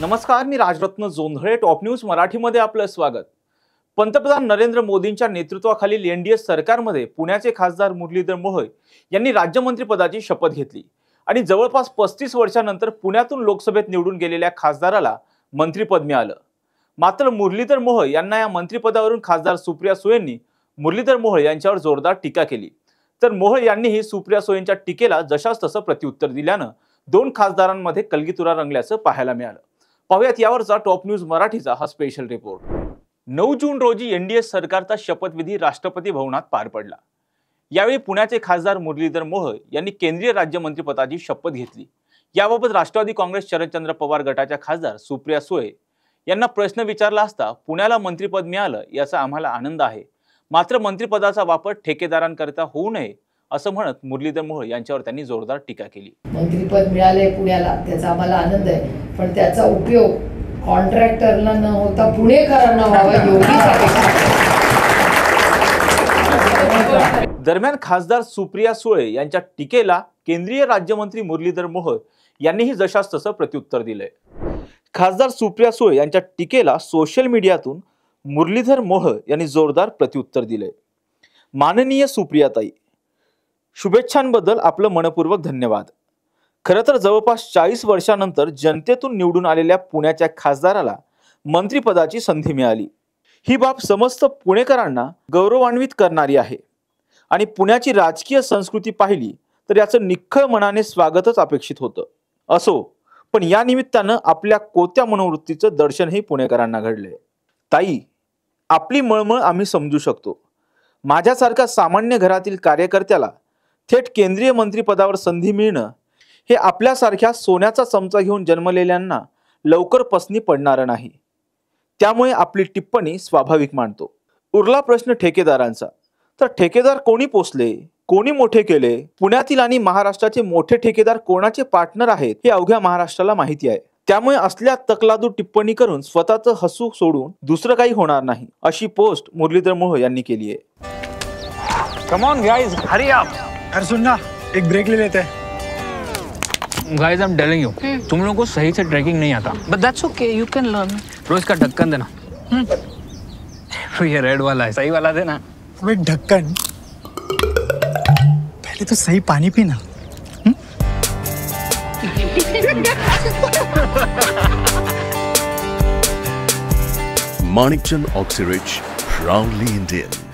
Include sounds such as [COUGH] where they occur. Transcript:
नमस्कार मी Rajratna Jondhale top news मराठीमध्ये आपलं स्वागत पंतप्रधान नरेंद्र मोदींच्या नेतृत्वाखालील एनडीए सरकारमध्ये पुण्याचे खासदार मुरलीधर मोहोळ यांनी राज्यमंत्रीपदाची शपथ घेतली आणि जवळपास पस्तीस वर्षानंतर पुण्यातून लोकसभेत निवडून गेलेल्या खासदाराला मंत्रीपद मिळालं मात्र मुरलीधर मोहोळ यांना या मंत्रिपदावरून खासदार सुप्रिया सुळेंनी मुरलीधर मोहळ यांच्यावर जोरदार टीका केली तर मोहोळ यांनीही सुप्रिया सुळेंच्या टीकेला जशास तसं प्रत्युत्तर दिल्यानं दोन खासदारांमध्ये कलगीतुरा रंगल्याचं पाहायला मिळालं पाहुयात यावरचा टॉप न्यूज मराठीचा हा स्पेशल रिपोर्ट नऊ जून रोजी एनडीए सरकारचा शपथविधी राष्ट्रपती भवनात पार पडला यावेळी पुण्याचे खासदार मुरलीधर मोह यांनी केंद्रीय राज्यमंत्रीपदाची शपथ घेतली याबाबत राष्ट्रवादी काँग्रेस शरदचंद्र पवार गटाच्या खासदार सुप्रिया सुळे यांना प्रश्न विचारला असता पुण्याला मंत्रिपद मिळालं याचा आम्हाला आनंद आहे मात्र मंत्रिपदाचा वापर ठेकेदारांकरिता होऊ नये असं म्हणत मुरलीधर मोहोळ यांच्यावर त्यांनी जोरदार टीका केली मंत्रीपद मिळाले पुण्याला त्याचा आम्हाला आनंद आहे पण त्याचा उपयोग कॉन्ट्रॅक्टरला न होता पुणेकरांना व्हावा योगी [LAUGHS] दरम्यान खासदार सुप्रिया सुळे यांच्या टीकेला केंद्रीय राज्यमंत्री मुरलीधर मोहोळ यांनीही जशास तसं प्रत्युत्तर दिलंय खासदार सुप्रिया सुळे यांच्या टीकेला सोशल मीडियातून मुरलीधर मोहोळ यांनी जोरदार प्रत्युत्तर दिलंय माननीय सुप्रियाताई शुभेच्छांबद्दल आपलं मनपूर्वक धन्यवाद खरं तर जवळपास चाळीस वर्षानंतर जनतेतून निवडून आलेल्या पुण्याच्या खासदाराला मंत्रिपदाची संधी मिळाली ही बाब समस्त पुणेकरांना गौरवान्वित करणारी आहे आणि पुण्याची राजकीय संस्कृती पाहिली तर याचं निखळ मनाने स्वागतच अपेक्षित होतं असो पण या निमित्तानं आपल्या कोत्या मनोवृत्तीचं दर्शनही पुणेकरांना घडलंय ताई आपली मळमळ आम्ही समजू शकतो माझ्यासारख्या सामान्य घरातील कार्यकर्त्याला थेट केंद्रीय मंत्रीपदावर संधी मिळणं हे आपल्यासारख्या सोन्याचा चमचा घेऊन जन्मलेल्यांना लवकर पसनी पडणार नाही त्यामुळे आपली टिप्पणी स्वाभाविक मानतो उरला प्रश्न ठेकेदारांचा तर ठेकेदार कोणी पोचले कोणी मोठे केले पुण्यातील आणि महाराष्ट्राचे मोठे ठेकेदार कोणाचे पार्टनर आहेत हे अवघ्या महाराष्ट्राला माहिती आहे त्यामुळे असल्या तकलादू टिप्पणी करून स्वतःचं हसू सोडून दुसरं काही होणार नाही अशी पोस्ट मुरलीधर मोह यांनी केली आहे अरे ना एक ब्रेक ले लेते हैं guys I am telling you तुम लोगों को सही से ट्रैकिंग नहीं आता but that's okay you can learn रोज का ढक्कन देना hmm. ये रेड वाला है सही वाला देना अबे ढक्कन पहले तो सही पानी पीना हम्म? Manikchand Oxyrich, proudly Indian.